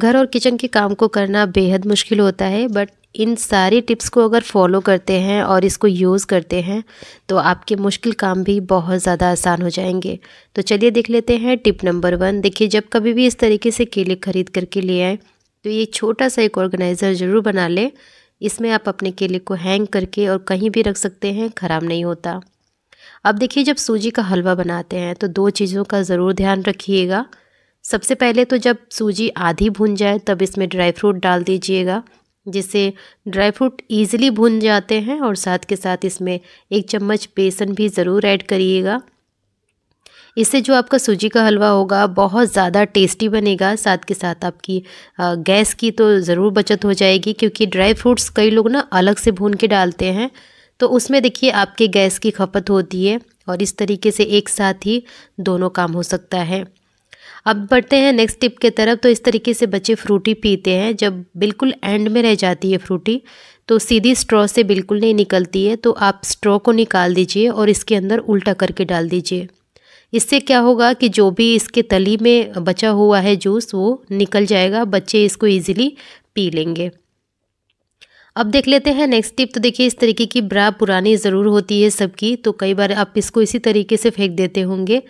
घर और किचन के काम को करना बेहद मुश्किल होता है बट इन सारी टिप्स को अगर फॉलो करते हैं और इसको यूज़ करते हैं तो आपके मुश्किल काम भी बहुत ज़्यादा आसान हो जाएंगे तो चलिए देख लेते हैं टिप नंबर वन देखिए जब कभी भी इस तरीके से केले खरीद करके ले आए तो ये छोटा सा एक ऑर्गेनाइज़र ज़रूर बना लें इसमें आप अपने केले को हैंग करके और कहीं भी रख सकते हैं ख़राब नहीं होता अब देखिए जब सूजी का हलवा बनाते हैं तो दो चीज़ों का ज़रूर ध्यान रखिएगा सबसे पहले तो जब सूजी आधी भुन जाए तब इसमें ड्राई फ्रूट डाल दीजिएगा जिससे ड्राई फ्रूट ईज़िली भुन जाते हैं और साथ के साथ इसमें एक चम्मच बेसन भी ज़रूर ऐड करिएगा इससे जो आपका सूजी का हलवा होगा बहुत ज़्यादा टेस्टी बनेगा साथ के साथ आपकी गैस की तो ज़रूर बचत हो जाएगी क्योंकि ड्राई फ्रूट्स कई लोग ना अलग से भून के डालते हैं तो उसमें देखिए आपके गैस की खपत होती है और इस तरीके से एक साथ ही दोनों काम हो सकता है अब बढ़ते हैं नेक्स्ट टिप के तरफ तो इस तरीके से बच्चे फ्रूटी पीते हैं जब बिल्कुल एंड में रह जाती है फ्रूटी तो सीधी स्ट्रॉ से बिल्कुल नहीं निकलती है तो आप स्ट्रॉ को निकाल दीजिए और इसके अंदर उल्टा करके डाल दीजिए इससे क्या होगा कि जो भी इसके तली में बचा हुआ है जूस वो निकल जाएगा बच्चे इसको ईजिली पी लेंगे अब देख लेते हैं नेक्स्ट टिप तो देखिए इस तरीके की ब्रा पुरानी ज़रूर होती है सबकी तो कई बार आप इसको इसी तरीके से फेंक देते होंगे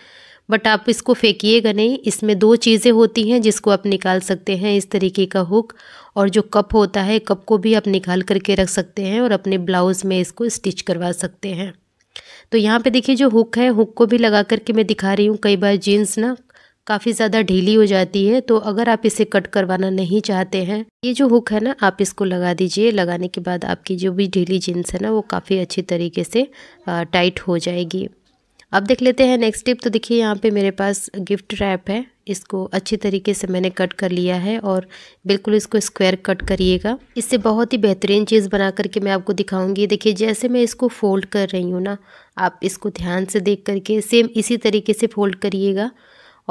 बट आप इसको फेंकिएगा नहीं इसमें दो चीज़ें होती हैं जिसको आप निकाल सकते हैं इस तरीके का हुक और जो कप होता है कप को भी आप निकाल करके रख सकते हैं और अपने ब्लाउज़ में इसको स्टिच करवा सकते हैं तो यहाँ पे देखिए जो हुक है हुक को भी लगा करके मैं दिखा रही हूँ कई बार जीन्स ना काफ़ी ज़्यादा ढीली हो जाती है तो अगर आप इसे कट करवाना नहीं चाहते हैं ये जो हुक है ना आप इसको लगा दीजिए लगाने के बाद आपकी जो भी ढीली जीन्स है ना वो काफ़ी अच्छी तरीके से टाइट हो जाएगी अब देख लेते हैं नेक्स्ट टिप तो देखिए यहाँ पे मेरे पास गिफ्ट रैप है इसको अच्छी तरीके से मैंने कट कर लिया है और बिल्कुल इसको स्क्वायर कट करिएगा इससे बहुत ही बेहतरीन चीज़ बना करके मैं आपको दिखाऊंगी देखिए जैसे मैं इसको फोल्ड कर रही हूँ ना आप इसको ध्यान से देख करके सेम इसी तरीके से फोल्ड करिएगा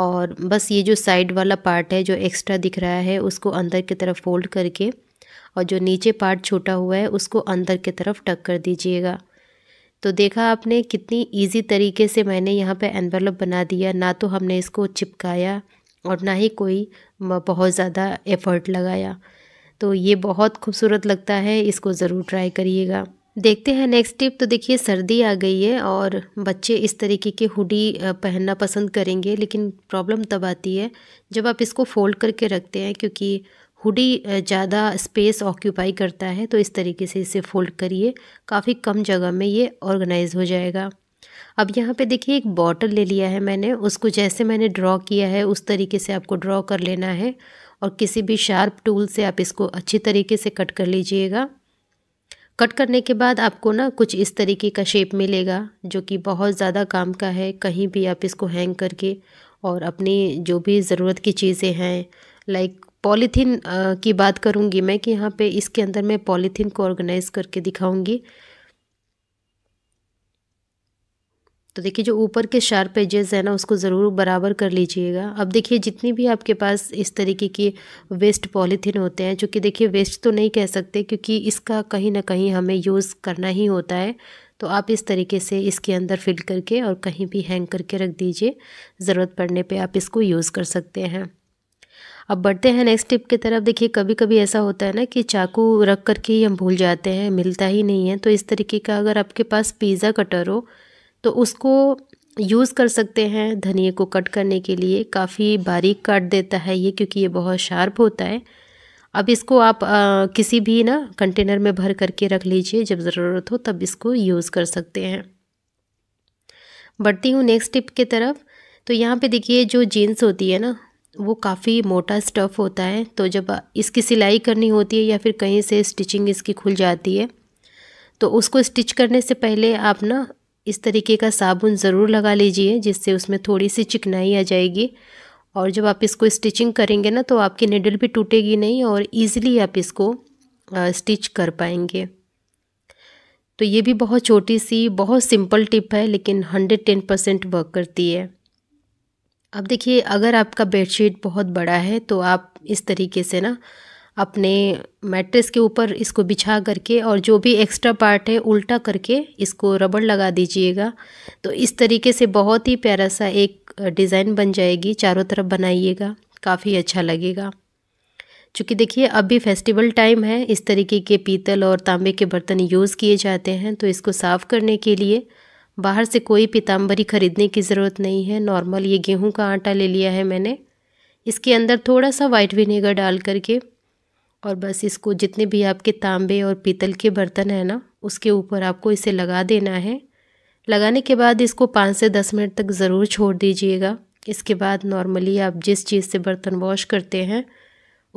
और बस ये जो साइड वाला पार्ट है जो एक्स्ट्रा दिख रहा है उसको अंदर की तरफ फोल्ड करके और जो नीचे पार्ट छोटा हुआ है उसको अंदर की तरफ टक कर दीजिएगा तो देखा आपने कितनी इजी तरीके से मैंने यहाँ पे एनवलप बना दिया ना तो हमने इसको चिपकाया और ना ही कोई बहुत ज़्यादा एफर्ट लगाया तो ये बहुत खूबसूरत लगता है इसको ज़रूर ट्राई करिएगा देखते हैं नेक्स्ट टिप तो देखिए सर्दी आ गई है और बच्चे इस तरीके की हुडी पहनना पसंद करेंगे लेकिन प्रॉब्लम तब आती है जब आप इसको फोल्ड करके रखते हैं क्योंकि हुडी ज़्यादा स्पेस ऑक्यूपाई करता है तो इस तरीके से इसे फोल्ड करिए काफ़ी कम जगह में ये ऑर्गेनाइज़ हो जाएगा अब यहाँ पे देखिए एक बॉटल ले लिया है मैंने उसको जैसे मैंने ड्रॉ किया है उस तरीके से आपको ड्रॉ कर लेना है और किसी भी शार्प टूल से आप इसको अच्छी तरीके से कट कर लीजिएगा कट करने के बाद आपको ना कुछ इस तरीके का शेप मिलेगा जो कि बहुत ज़्यादा काम का है कहीं भी आप इसको हैंग करके और अपनी जो भी ज़रूरत की चीज़ें हैं लाइक पॉलीथीन की बात करूँगी मैं कि यहाँ पे इसके अंदर मैं पॉलीथीन को ऑर्गेनाइज़ करके दिखाऊँगी तो देखिए जो ऊपर के शार्प एजेस है ना उसको ज़रूर बराबर कर लीजिएगा अब देखिए जितनी भी आपके पास इस तरीके की वेस्ट पॉलीथीन होते हैं चूँकि देखिए वेस्ट तो नहीं कह सकते क्योंकि इसका कहीं ना कहीं हमें यूज़ करना ही होता है तो आप इस तरीके से इसके अंदर फिल करके और कहीं भी हैंग करके रख दीजिए ज़रूरत पड़ने पे आप इसको यूज़ कर सकते हैं अब बढ़ते हैं नेक्स्ट टिप की तरफ देखिए कभी कभी ऐसा होता है ना कि चाकू रख कर के ही हम भूल जाते हैं मिलता ही नहीं है तो इस तरीके का अगर आपके पास पिज़्ज़ा कटर हो तो उसको यूज़ कर सकते हैं धनिए को कट करने के लिए काफ़ी बारीक काट देता है ये क्योंकि ये बहुत शार्प होता है अब इसको आप आ, किसी भी ना कंटेनर में भर करके रख लीजिए जब ज़रूरत हो तब इसको यूज़ कर सकते हैं बढ़ती हूँ नेक्स्ट टिप की तरफ तो यहाँ पे देखिए जो जीन्स होती है ना वो काफ़ी मोटा स्टफ़ होता है तो जब इसकी सिलाई करनी होती है या फिर कहीं से स्टिचिंग इसकी खुल जाती है तो उसको स्टिच करने से पहले आप ना इस तरीके का साबुन ज़रूर लगा लीजिए जिससे उसमें थोड़ी सी चिकनाई आ जाएगी और जब आप इसको स्टिचिंग करेंगे ना तो आपकी निडल भी टूटेगी नहीं और ईज़िली आप इसको स्टिच कर पाएंगे तो ये भी बहुत छोटी सी बहुत सिंपल टिप है लेकिन हंड्रेड टेन परसेंट वर्क करती है अब देखिए अगर आपका बेडशीट बहुत बड़ा है तो आप इस तरीके से ना अपने मैट्रेस के ऊपर इसको बिछा करके और जो भी एक्स्ट्रा पार्ट है उल्टा करके इसको रबड़ लगा दीजिएगा तो इस तरीके से बहुत ही प्यारा सा एक डिज़ाइन बन जाएगी चारों तरफ बनाइएगा काफ़ी अच्छा लगेगा चूँकि देखिए अभी फेस्टिवल टाइम है इस तरीके के पीतल और तांबे के बर्तन यूज़ किए जाते हैं तो इसको साफ़ करने के लिए बाहर से कोई पीताम्बरी ख़रीदने की ज़रूरत नहीं है नॉर्मल ये गेहूं का आटा ले लिया है मैंने इसके अंदर थोड़ा सा वाइट विनेगर डाल करके और बस इसको जितने भी आपके तांबे और पीतल के बर्तन हैं ना उसके ऊपर आपको इसे लगा देना है लगाने के बाद इसको पाँच से दस मिनट तक ज़रूर छोड़ दीजिएगा इसके बाद नॉर्मली आप जिस चीज़ से बर्तन वॉश करते हैं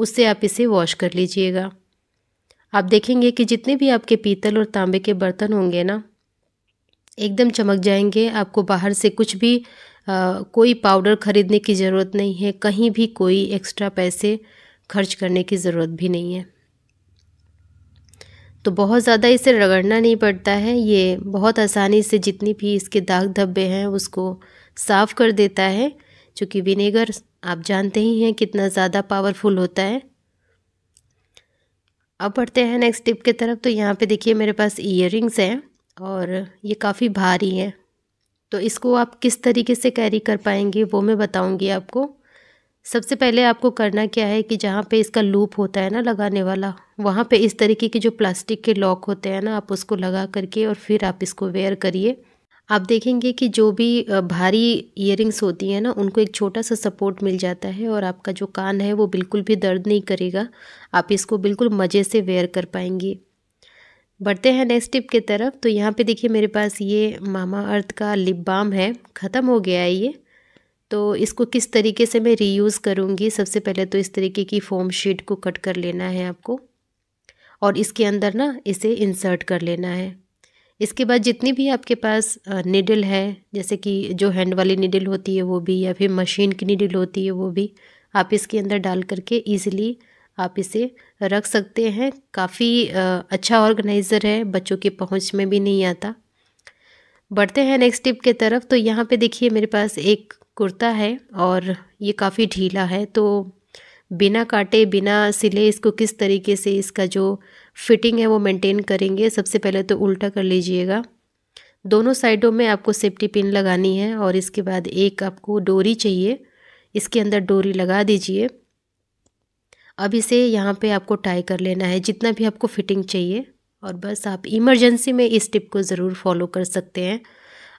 उससे आप इसे वॉश कर लीजिएगा आप देखेंगे कि जितने भी आपके पीतल और तांबे के बर्तन होंगे ना एकदम चमक जाएंगे आपको बाहर से कुछ भी आ, कोई पाउडर ख़रीदने की ज़रूरत नहीं है कहीं भी कोई एक्स्ट्रा पैसे खर्च करने की ज़रूरत भी नहीं है तो बहुत ज़्यादा इसे रगड़ना नहीं पड़ता है ये बहुत आसानी से जितनी भी इसके दाग धब्बे हैं उसको साफ़ कर देता है चूँकि विनेगर आप जानते ही हैं कितना ज़्यादा पावरफुल होता है अब बढ़ते हैं नेक्स्ट टिप की तरफ तो यहाँ पे देखिए मेरे पास ईयर हैं और ये काफ़ी भारी है तो इसको आप किस तरीके से कैरी कर पाएंगे वो मैं बताऊंगी आपको सबसे पहले आपको करना क्या है कि जहाँ पे इसका लूप होता है ना लगाने वाला वहाँ पे इस तरीके के जो प्लास्टिक के लॉक होते हैं ना आप उसको लगा करके और फिर आप इसको वेयर करिए आप देखेंगे कि जो भी भारी इयरिंग्स होती हैं ना उनको एक छोटा सा सपोर्ट मिल जाता है और आपका जो कान है वो बिल्कुल भी दर्द नहीं करेगा आप इसको बिल्कुल मज़े से वेयर कर पाएंगे बढ़ते हैं नेक्स्ट टिप के तरफ तो यहाँ पे देखिए मेरे पास ये मामा अर्थ का लिप बाम है ख़त्म हो गया है ये तो इसको किस तरीके से मैं रीयूज़ करूँगी सबसे पहले तो इस तरीके की फोम शीट को कट कर लेना है आपको और इसके अंदर ना इसे इंसर्ट कर लेना है इसके बाद जितनी भी आपके पास निडल है जैसे कि जो हैंड वाली निडल होती है वो भी या फिर मशीन की निडल होती है वो भी आप इसके अंदर डाल करके ईज़िली आप इसे रख सकते हैं काफ़ी अच्छा ऑर्गेनाइज़र है बच्चों के पहुंच में भी नहीं आता बढ़ते हैं नेक्स्ट टिप के तरफ तो यहाँ पे देखिए मेरे पास एक कुर्ता है और ये काफ़ी ढीला है तो बिना काटे बिना सिले इसको किस तरीके से इसका जो फिटिंग है वो मेंटेन करेंगे सबसे पहले तो उल्टा कर लीजिएगा दोनों साइडों में आपको सेफ्टी पिन लगानी है और इसके बाद एक आपको डोरी चाहिए इसके अंदर डोरी लगा दीजिए अब इसे यहाँ पे आपको टाई कर लेना है जितना भी आपको फिटिंग चाहिए और बस आप इमरजेंसी में इस टिप को ज़रूर फॉलो कर सकते हैं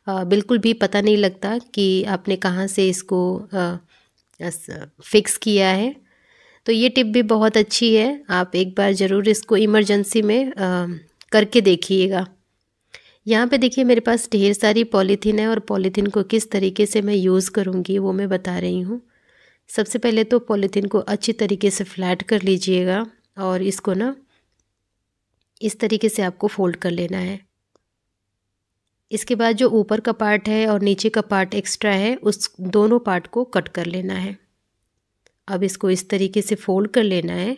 आ, बिल्कुल भी पता नहीं लगता कि आपने कहाँ से इसको आ, फिक्स किया है तो ये टिप भी बहुत अच्छी है आप एक बार ज़रूर इसको इमरजेंसी में आ, करके देखिएगा यहाँ पे देखिए मेरे पास ढेर सारी पॉलीथीन है और पॉलीथीन को किस तरीके से मैं यूज़ करूँगी वो मैं बता रही हूँ सबसे पहले तो पॉलीथीन को अच्छी तरीके से फ्लैट कर लीजिएगा और इसको ना इस तरीके से आपको फोल्ड कर लेना है इसके बाद जो ऊपर का पार्ट है और नीचे का पार्ट एक्स्ट्रा है उस दोनों पार्ट को कट कर लेना है अब इसको इस तरीके से फोल्ड कर लेना है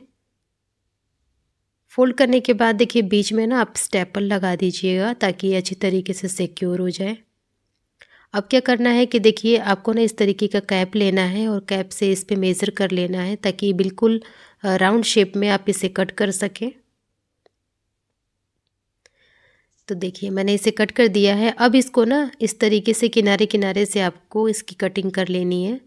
फोल्ड करने के बाद देखिए बीच में ना आप स्टेपल लगा दीजिएगा ताकि ये अच्छी तरीके से सिक्योर हो जाए अब क्या करना है कि देखिए आपको ना इस तरीके का कैप लेना है और कैप से इस पर मेज़र कर लेना है ताकि बिल्कुल राउंड शेप में आप इसे कट कर सकें तो देखिए मैंने इसे कट कर दिया है अब इसको ना इस तरीके से किनारे किनारे से आपको इसकी कटिंग कर लेनी है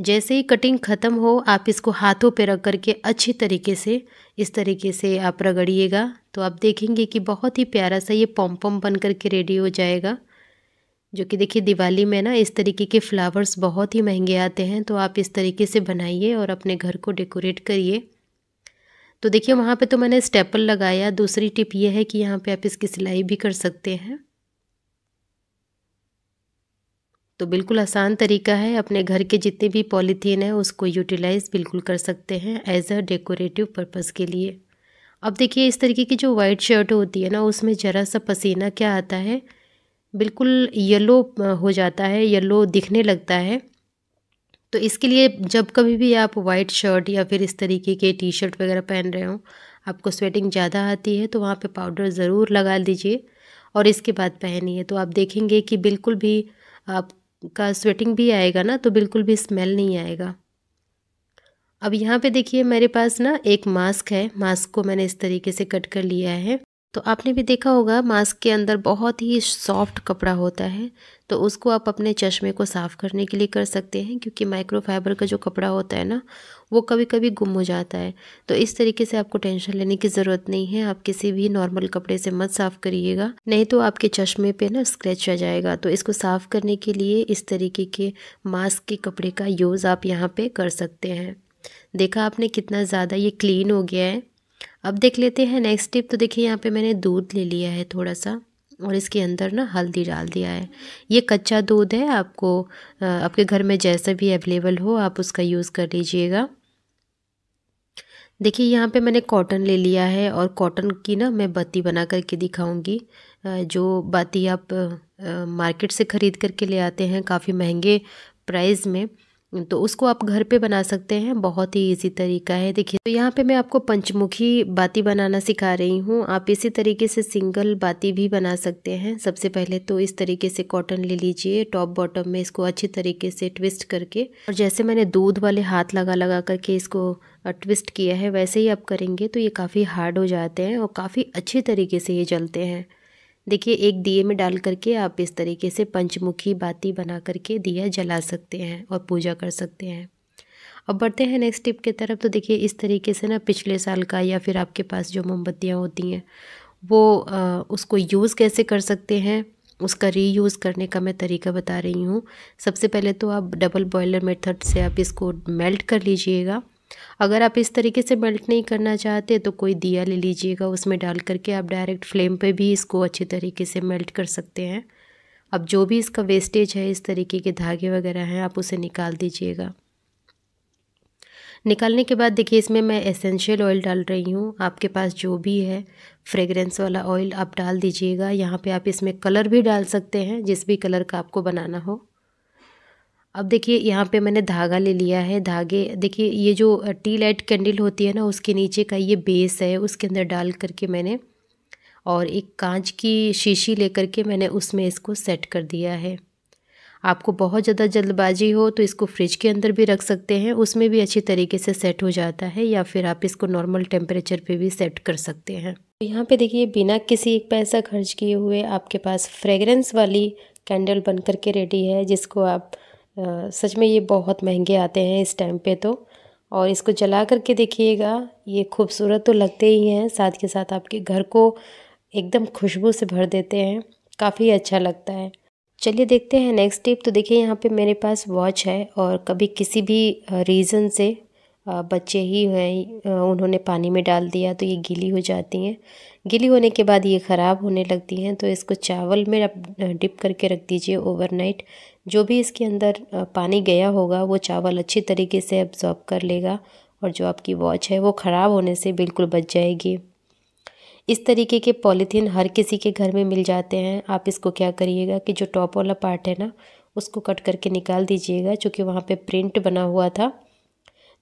जैसे ही कटिंग ख़त्म हो आप इसको हाथों पर रख करके अच्छी तरीके से इस तरीके से आप रगड़िएगा तो आप देखेंगे कि बहुत ही प्यारा सा ये पम बन करके रेडी हो जाएगा जो कि देखिए दिवाली में ना इस तरीके के फ्लावर्स बहुत ही महंगे आते हैं तो आप इस तरीके से बनाइए और अपने घर को डेकोरेट करिए तो देखिए वहाँ पे तो मैंने स्टेपल लगाया दूसरी टिप ये है कि यहाँ पे आप इसकी सिलाई भी कर सकते हैं तो बिल्कुल आसान तरीका है अपने घर के जितने भी पॉलीथीन है उसको यूटिलाइज़ बिल्कुल कर सकते हैं एज अ डेकोरेटिव पर्पज़ के लिए अब देखिए इस तरीके की जो वाइट शर्ट होती है ना उसमें ज़रा सा पसीना क्या आता है बिल्कुल येलो हो जाता है येलो दिखने लगता है तो इसके लिए जब कभी भी आप वाइट शर्ट या फिर इस तरीके के टी शर्ट वगैरह पहन रहे हो आपको स्वेटिंग ज़्यादा आती है तो वहाँ पे पाउडर ज़रूर लगा दीजिए और इसके बाद पहनिए तो आप देखेंगे कि बिल्कुल भी आप का स्वेटिंग भी आएगा ना तो बिल्कुल भी स्मेल नहीं आएगा अब यहाँ पे देखिए मेरे पास ना एक मास्क है मास्क को मैंने इस तरीके से कट कर लिया है तो आपने भी देखा होगा मास्क के अंदर बहुत ही सॉफ्ट कपड़ा होता है तो उसको आप अपने चश्मे को साफ़ करने के लिए कर सकते हैं क्योंकि माइक्रोफाइबर का जो कपड़ा होता है ना वो कभी कभी गुम हो जाता है तो इस तरीके से आपको टेंशन लेने की ज़रूरत नहीं है आप किसी भी नॉर्मल कपड़े से मत साफ़ करिएगा नहीं तो आपके चश्मे पे ना स्क्रैच आ जाएगा तो इसको साफ़ करने के लिए इस तरीके के मास्क के कपड़े का यूज़ आप यहाँ पर कर सकते हैं देखा आपने कितना ज़्यादा ये क्लीन हो गया है अब देख लेते हैं नेक्स्ट स्टेप तो देखिए यहाँ पे मैंने दूध ले लिया है थोड़ा सा और इसके अंदर ना हल्दी डाल दिया है ये कच्चा दूध है आपको आपके घर में जैसा भी अवेलेबल हो आप उसका यूज़ कर लीजिएगा देखिए यहाँ पे मैंने कॉटन ले लिया है और कॉटन की ना मैं बत्ती बना करके दिखाऊंगी जो बत्ती आप मार्केट से ख़रीद करके ले आते हैं काफ़ी महंगे प्राइस में तो उसको आप घर पे बना सकते हैं बहुत ही इजी तरीका है देखिए तो यहाँ पे मैं आपको पंचमुखी बाती बनाना सिखा रही हूँ आप इसी तरीके से सिंगल बाती भी बना सकते हैं सबसे पहले तो इस तरीके से कॉटन ले लीजिए टॉप बॉटम में इसको अच्छी तरीके से ट्विस्ट करके और जैसे मैंने दूध वाले हाथ लगा लगा करके इसको ट्विस्ट किया है वैसे ही आप करेंगे तो ये काफ़ी हार्ड हो जाते हैं और काफ़ी अच्छे तरीके से ये जलते हैं देखिए एक दिए में डाल करके आप इस तरीके से पंचमुखी बाती बना करके दिया जला सकते हैं और पूजा कर सकते हैं अब बढ़ते हैं नेक्स्ट टिप की तरफ तो देखिए इस तरीके से ना पिछले साल का या फिर आपके पास जो मोमबत्तियाँ होती हैं वो आ, उसको यूज़ कैसे कर सकते हैं उसका रीयूज़ करने का मैं तरीका बता रही हूँ सबसे पहले तो आप डबल बॉयलर मेथड से आप इसको मेल्ट कर लीजिएगा अगर आप इस तरीके से मेल्ट नहीं करना चाहते तो कोई दिया ले लीजिएगा उसमें डाल करके आप डायरेक्ट फ्लेम पे भी इसको अच्छे तरीके से मेल्ट कर सकते हैं अब जो भी इसका वेस्टेज है इस तरीके के धागे वगैरह हैं आप उसे निकाल दीजिएगा निकालने के बाद देखिए इसमें मैं एसेंशियल ऑयल डाल रही हूँ आपके पास जो भी है फ्रेगरेंस वाला ऑयल आप डाल दीजिएगा यहाँ पे आप इसमें कलर भी डाल सकते हैं जिस भी कलर का आपको बनाना हो अब देखिए यहाँ पे मैंने धागा ले लिया है धागे देखिए ये जो टी लाइट कैंडल होती है ना उसके नीचे का ये बेस है उसके अंदर डाल करके मैंने और एक कांच की शीशी लेकर के मैंने उसमें इसको सेट कर दिया है आपको बहुत ज़्यादा जल्दबाजी हो तो इसको फ्रिज के अंदर भी रख सकते हैं उसमें भी अच्छी तरीके से सेट हो जाता है या फिर आप इसको नॉर्मल टेम्परेचर पे भी सेट कर सकते हैं यहाँ पे देखिए बिना किसी एक पैसा खर्च किए हुए आपके पास फ्रेगरेंस वाली कैंडल बन करके रेडी है जिसको आप सच में ये बहुत महंगे आते हैं इस टाइम पे तो और इसको जला करके देखिएगा ये खूबसूरत तो लगते ही हैं साथ के साथ आपके घर को एकदम खुशबू से भर देते हैं काफ़ी अच्छा लगता है चलिए देखते हैं नेक्स्ट टिप तो देखिए यहाँ पे मेरे पास वॉच है और कभी किसी भी रीज़न से बच्चे ही हैं उन्होंने पानी में डाल दिया तो ये गीली हो जाती हैं गीली होने के बाद ये ख़राब होने लगती हैं तो इसको चावल में आप डिप करके रख दीजिए ओवरनाइट जो भी इसके अंदर पानी गया होगा वो चावल अच्छी तरीके से अब्जॉर्ब कर लेगा और जो आपकी वॉच है वो ख़राब होने से बिल्कुल बच जाएगी इस तरीके के पॉलीथीन हर किसी के घर में मिल जाते हैं आप इसको क्या करिएगा कि जो टॉप वाला पार्ट है ना उसको कट करके निकाल दीजिएगा चूँकि वहाँ पर प्रिंट बना हुआ था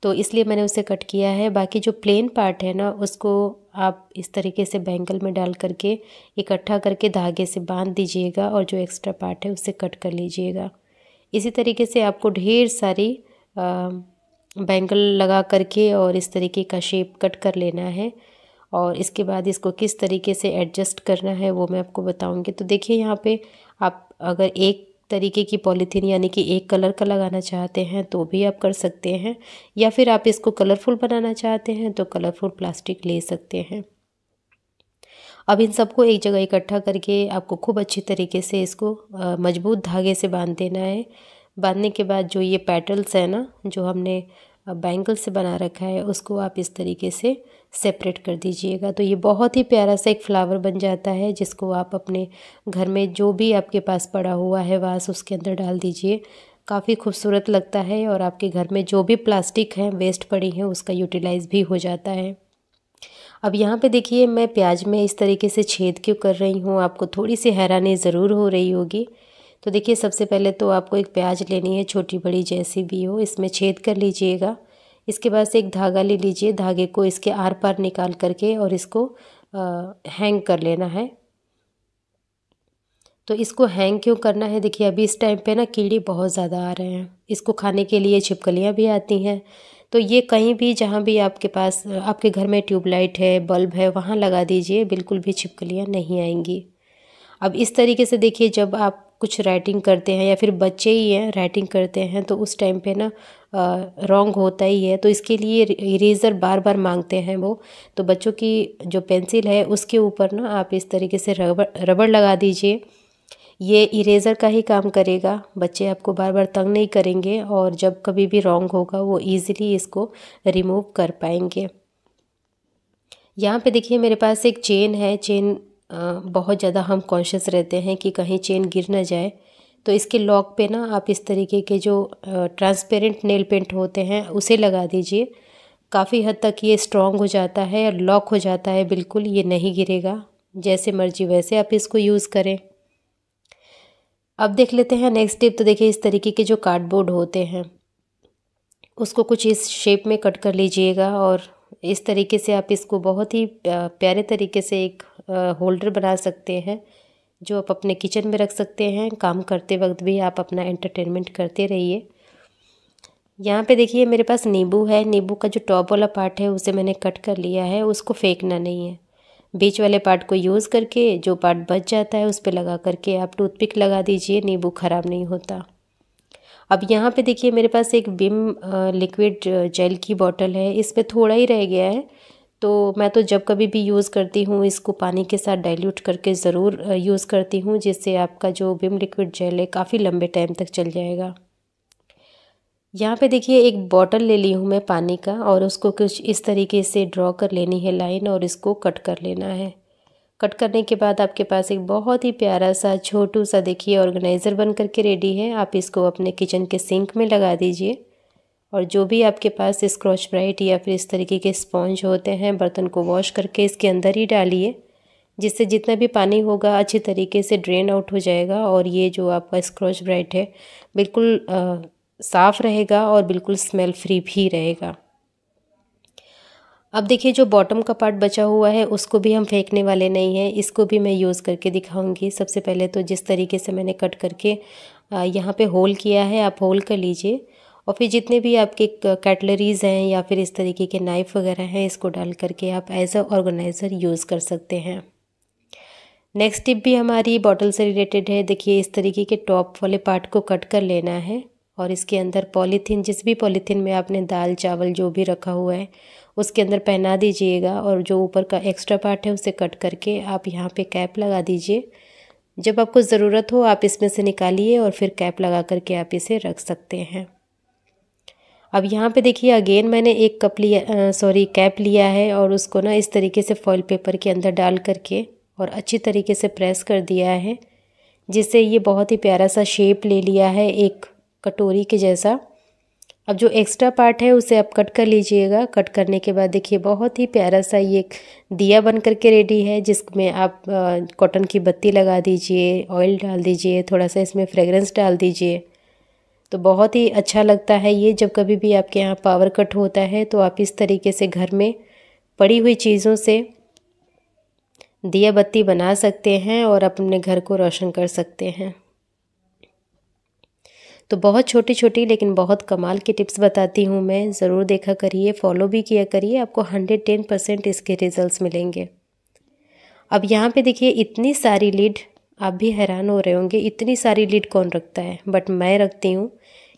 तो इसलिए मैंने उसे कट किया है बाकी जो प्लेन पार्ट है ना उसको आप इस तरीके से बैंगल में डाल करके इकट्ठा करके धागे से बांध दीजिएगा और जो एक्स्ट्रा पार्ट है उसे कट कर लीजिएगा इसी तरीके से आपको ढेर सारी बैंगल लगा करके और इस तरीके का शेप कट कर लेना है और इसके बाद इसको किस तरीके से एडजस्ट करना है वो मैं आपको बताऊंगी तो देखिए यहाँ पे आप अगर एक तरीके की पॉलीथीन यानी कि एक कलर का लगाना चाहते हैं तो भी आप कर सकते हैं या फिर आप इसको कलरफुल बनाना चाहते हैं तो कलरफुल प्लास्टिक ले सकते हैं अब इन सबको एक जगह इकट्ठा करके आपको खूब अच्छी तरीके से इसको मजबूत धागे से बांध देना है बांधने के बाद जो ये पैटल्स हैं ना जो हमने बैंगल से बना रखा है उसको आप इस तरीके से सेपरेट कर दीजिएगा तो ये बहुत ही प्यारा सा एक फ्लावर बन जाता है जिसको आप अपने घर में जो भी आपके पास पड़ा हुआ है वास उसके अंदर डाल दीजिए काफ़ी खूबसूरत लगता है और आपके घर में जो भी प्लास्टिक है वेस्ट पड़ी है उसका यूटिलाइज भी हो जाता है अब यहाँ पे देखिए मैं प्याज में इस तरीके से छेद क्यों कर रही हूँ आपको थोड़ी सी हैरानी ज़रूर हो रही होगी तो देखिए सबसे पहले तो आपको एक प्याज लेनी है छोटी बड़ी जैसी भी हो इसमें छेद कर लीजिएगा इसके बाद से एक धागा ले लीजिए धागे को इसके आर पार निकाल करके और इसको हैंग कर लेना है तो इसको हैंग क्यों करना है देखिए अभी इस टाइम पे ना कीड़े बहुत ज़्यादा आ रहे हैं इसको खाने के लिए छिपकलियाँ भी आती हैं तो ये कहीं भी जहाँ भी आपके पास आपके घर में ट्यूबलाइट है बल्ब है वहाँ लगा दीजिए बिल्कुल भी छिपकलियाँ नहीं आएंगी अब इस तरीके से देखिए जब आप कुछ राइटिंग करते हैं या फिर बच्चे ही हैं राइटिंग करते हैं तो उस टाइम पे ना रॉन्ग होता ही है तो इसके लिए इरेज़र बार बार मांगते हैं वो तो बच्चों की जो पेंसिल है उसके ऊपर ना आप इस तरीके से रबड़ रबड़ लगा दीजिए ये इरेज़र का ही काम करेगा बच्चे आपको बार बार तंग नहीं करेंगे और जब कभी भी रॉन्ग होगा वो ईज़िली इसको रिमूव कर पाएंगे यहाँ पे देखिए मेरे पास एक चेन है चेन बहुत ज़्यादा हम कॉन्शियस रहते हैं कि कहीं चेन गिर ना जाए तो इसके लॉक पे ना आप इस तरीके के जो ट्रांसपेरेंट नेल पेंट होते हैं उसे लगा दीजिए काफ़ी हद तक ये स्ट्रॉन्ग हो जाता है और लॉक हो जाता है बिल्कुल ये नहीं गिरेगा जैसे मर्जी वैसे आप इसको यूज़ करें अब देख लेते हैं नेक्स्ट टिप तो देखिए इस तरीके के जो कार्डबोर्ड होते हैं उसको कुछ इस शेप में कट कर लीजिएगा और इस तरीके से आप इसको बहुत ही प्यारे तरीके से एक होल्डर बना सकते हैं जो आप अपने किचन में रख सकते हैं काम करते वक्त भी आप अपना एंटरटेनमेंट करते रहिए यहाँ पे देखिए मेरे पास नींबू है नींबू का जो टॉप वाला पार्ट है उसे मैंने कट कर लिया है उसको फेंकना नहीं है बीच वाले पार्ट को यूज़ करके जो पार्ट बच जाता है उस पर लगा करके आप टूथपिक लगा दीजिए नींबू ख़राब नहीं होता अब यहाँ पे देखिए मेरे पास एक बिम लिक्विड जेल की बॉटल है इसमें थोड़ा ही रह गया है तो मैं तो जब कभी भी यूज़ करती हूँ इसको पानी के साथ डाइल्यूट करके ज़रूर यूज़ करती हूँ जिससे आपका जो विम लिक्विड जेल है काफ़ी लंबे टाइम तक चल जाएगा यहाँ पे देखिए एक बॉटल ले ली हूँ मैं पानी का और उसको कुछ इस तरीके से ड्रॉ कर लेनी है लाइन और इसको कट कर लेना है कट करने के बाद आपके पास एक बहुत ही प्यारा सा छोटू सा देखिए ऑर्गेनाइज़र बन करके रेडी है आप इसको अपने किचन के सिंक में लगा दीजिए और जो भी आपके पास स्क्रॉच ब्राइट या फिर इस तरीके के स्पॉन्ज होते हैं बर्तन को वॉश करके इसके अंदर ही डालिए जिससे जितना भी पानी होगा अच्छी तरीके से ड्रेन आउट हो जाएगा और ये जो आपका स्क्रॉच ब्राइट है बिल्कुल साफ़ रहेगा और बिल्कुल स्मेल फ्री भी रहेगा अब देखिए जो बॉटम का पार्ट बचा हुआ है उसको भी हम फेंकने वाले नहीं हैं इसको भी मैं यूज़ करके दिखाऊंगी सबसे पहले तो जिस तरीके से मैंने कट करके यहाँ पे होल किया है आप होल कर लीजिए और फिर जितने भी आपके कैटलरीज़ हैं या फिर इस तरीके के नाइफ़ वगैरह हैं इसको डाल करके आप एज अ ऑर्गेनाइज़र यूज़ कर सकते हैं नेक्स्ट टिप भी हमारी बॉटल से रिलेटेड है देखिए इस तरीके के टॉप वाले पार्ट को कट कर लेना है और इसके अंदर पॉलीथीन जिस भी पॉलीथीन में आपने दाल चावल जो भी रखा हुआ है उसके अंदर पहना दीजिएगा और जो ऊपर का एक्स्ट्रा पार्ट है उसे कट करके आप यहाँ पे कैप लगा दीजिए जब आपको ज़रूरत हो आप इसमें से निकालिए और फिर कैप लगा करके आप इसे रख सकते हैं अब यहाँ पे देखिए अगेन मैंने एक कप लिया सॉरी कैप लिया है और उसको ना इस तरीके से फॉइल पेपर के अंदर डाल करके और अच्छी तरीके से प्रेस कर दिया है जिससे ये बहुत ही प्यारा सा शेप ले लिया है एक कटोरी के जैसा अब जो एक्स्ट्रा पार्ट है उसे आप कट कर लीजिएगा कट करने के बाद देखिए बहुत ही प्यारा सा ये एक दिया बन करके रेडी है जिसमें आप कॉटन की बत्ती लगा दीजिए ऑयल डाल दीजिए थोड़ा सा इसमें फ्रेगरेंस डाल दीजिए तो बहुत ही अच्छा लगता है ये जब कभी भी आपके यहाँ पावर कट होता है तो आप इस तरीके से घर में पड़ी हुई चीज़ों से दिया बत्ती बना सकते हैं और अपने घर को रोशन कर सकते हैं तो बहुत छोटी छोटी लेकिन बहुत कमाल की टिप्स बताती हूँ मैं ज़रूर देखा करिए फॉलो भी किया करिए आपको हंड्रेड टेन परसेंट इसके रिजल्ट मिलेंगे अब यहाँ पे देखिए इतनी सारी लीड आप भी हैरान हो रहे होंगे इतनी सारी लीड कौन रखता है बट मैं रखती हूँ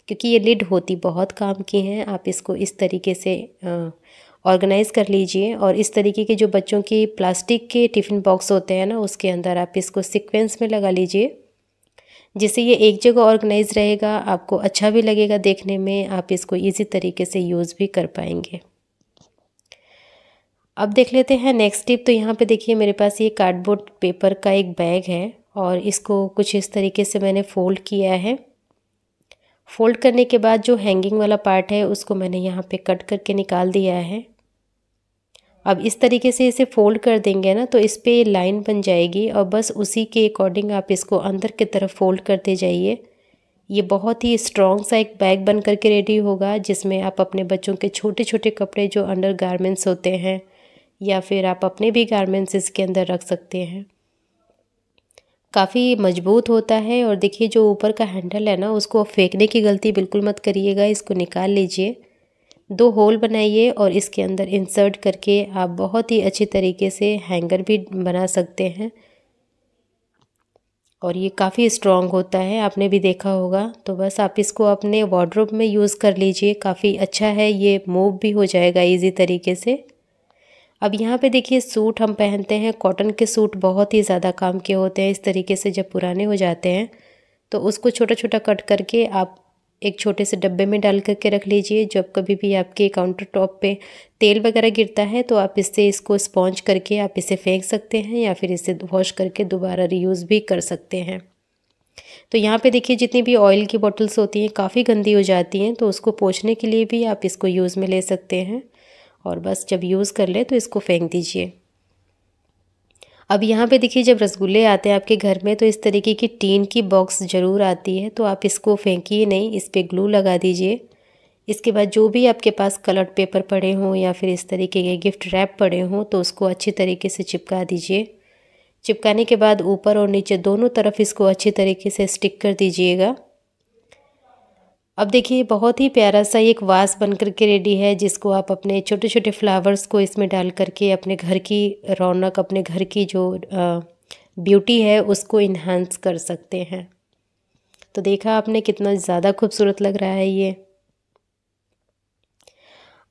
क्योंकि ये लीड होती बहुत काम की हैं आप इसको इस तरीके से ऑर्गेनाइज़ कर लीजिए और इस तरीके के जो बच्चों की प्लास्टिक के टिफ़िन बॉक्स होते हैं ना उसके अंदर आप इसको सिक्वेंस में लगा लीजिए जिससे ये एक जगह ऑर्गेनाइज रहेगा आपको अच्छा भी लगेगा देखने में आप इसको इजी तरीके से यूज़ भी कर पाएंगे अब देख लेते हैं नेक्स्ट टिप तो यहाँ पे देखिए मेरे पास ये कार्डबोर्ड पेपर का एक बैग है और इसको कुछ इस तरीके से मैंने फ़ोल्ड किया है फ़ोल्ड करने के बाद जो हैंगिंग वाला पार्ट है उसको मैंने यहाँ पे कट करके निकाल दिया है अब इस तरीके से इसे फोल्ड कर देंगे ना तो इस पर लाइन बन जाएगी और बस उसी के अकॉर्डिंग आप इसको अंदर की तरफ फोल्ड करते जाइए ये बहुत ही स्ट्रॉन्ग सा एक बैग बन करके रेडी होगा जिसमें आप अपने बच्चों के छोटे छोटे कपड़े जो अंडर गारमेंट्स होते हैं या फिर आप अपने भी गारमेंट्स इसके अंदर रख सकते हैं काफ़ी मजबूत होता है और देखिए जो ऊपर का हैंडल है ना उसको फेंकने की गलती बिल्कुल मत करिएगा इसको निकाल लीजिए दो होल बनाइए और इसके अंदर इंसर्ट करके आप बहुत ही अच्छे तरीके से हैंगर भी बना सकते हैं और ये काफ़ी स्ट्रॉन्ग होता है आपने भी देखा होगा तो बस आप इसको अपने वार्ड्रोब में यूज़ कर लीजिए काफ़ी अच्छा है ये मूव भी हो जाएगा इजी तरीके से अब यहाँ पे देखिए सूट हम पहनते हैं कॉटन के सूट बहुत ही ज़्यादा काम के होते हैं इस तरीके से जब पुराने हो जाते हैं तो उसको छोटा छोटा कट करके आप एक छोटे से डब्बे में डाल करके रख लीजिए जब कभी भी आपके काउंटर टॉप पे तेल वगैरह गिरता है तो आप इससे इसको स्पॉन्ज करके आप इसे फेंक सकते हैं या फिर इसे वॉश करके दोबारा रीयूज़ भी कर सकते हैं तो यहाँ पे देखिए जितनी भी ऑयल की बॉटल्स होती हैं काफ़ी गंदी हो जाती हैं तो उसको पोछने के लिए भी आप इसको यूज़ में ले सकते हैं और बस जब यूज़ कर ले तो इसको फेंक दीजिए अब यहाँ पे देखिए जब रसगुल्ले आते हैं आपके घर में तो इस तरीके की टीन की बॉक्स ज़रूर आती है तो आप इसको फेंकिए नहीं इस पर ग्लू लगा दीजिए इसके बाद जो भी आपके पास कलर्ड पेपर पड़े हों या फिर इस तरीके के गिफ्ट रैप पड़े हों तो उसको अच्छी तरीके से चिपका दीजिए चिपकाने के बाद ऊपर और नीचे दोनों तरफ इसको अच्छी तरीके से स्टिक कर दीजिएगा अब देखिए बहुत ही प्यारा सा एक वास बन कर के रेडी है जिसको आप अपने छोटे छोटे फ्लावर्स को इसमें डाल करके अपने घर की रौनक अपने घर की जो ब्यूटी है उसको इन्हांस कर सकते हैं तो देखा आपने कितना ज़्यादा खूबसूरत लग रहा है ये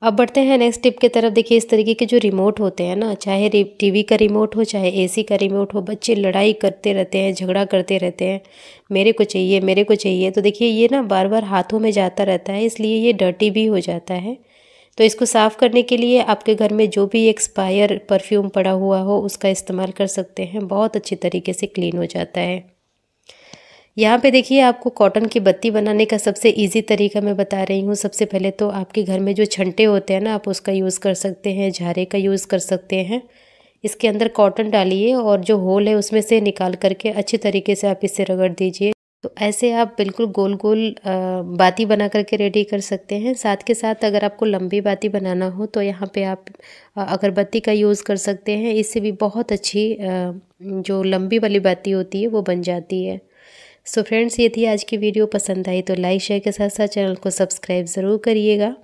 अब बढ़ते हैं नेक्स्ट टिप की तरफ देखिए इस तरीके के जो रिमोट होते हैं ना चाहे टीवी का रिमोट हो चाहे एसी का रिमोट हो बच्चे लड़ाई करते रहते हैं झगड़ा करते रहते हैं मेरे को चाहिए मेरे को चाहिए तो देखिए ये ना बार बार हाथों में जाता रहता है इसलिए ये डर्टी भी हो जाता है तो इसको साफ़ करने के लिए आपके घर में जो भी एक्सपायर परफ्यूम पड़ा हुआ हो उसका इस्तेमाल कर सकते हैं बहुत अच्छी तरीके से क्लीन हो जाता है यहाँ पे देखिए आपको कॉटन की बत्ती बनाने का सबसे इजी तरीका मैं बता रही हूँ सबसे पहले तो आपके घर में जो छंटे होते हैं ना आप उसका यूज़ कर सकते हैं झारे का यूज़ कर सकते हैं इसके अंदर कॉटन डालिए और जो होल है उसमें से निकाल करके अच्छे तरीके से आप इसे रगड़ दीजिए तो ऐसे आप बिल्कुल गोल गोल बाती बना करके रेडी कर सकते हैं साथ के साथ अगर आपको लंबी बाती बनाना हो तो यहाँ पे आप अगरबत्ती का यूज़ कर सकते हैं इससे भी बहुत अच्छी जो लंबी वाली बाती होती है वो बन जाती है सो so फ्रेंड्स यदि आज की वीडियो पसंद आई तो लाइक शेयर के साथ साथ चैनल को सब्सक्राइब ज़रूर करिएगा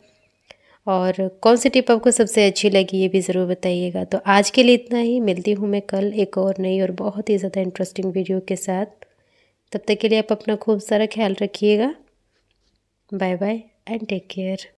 और कौन सी टिप आपको सबसे अच्छी लगी ये भी ज़रूर बताइएगा तो आज के लिए इतना ही मिलती हूँ मैं कल एक और नई और बहुत ही ज़्यादा इंटरेस्टिंग वीडियो के साथ तब तक के लिए आप अपना खूब सारा ख्याल रखिएगा bye bye and take care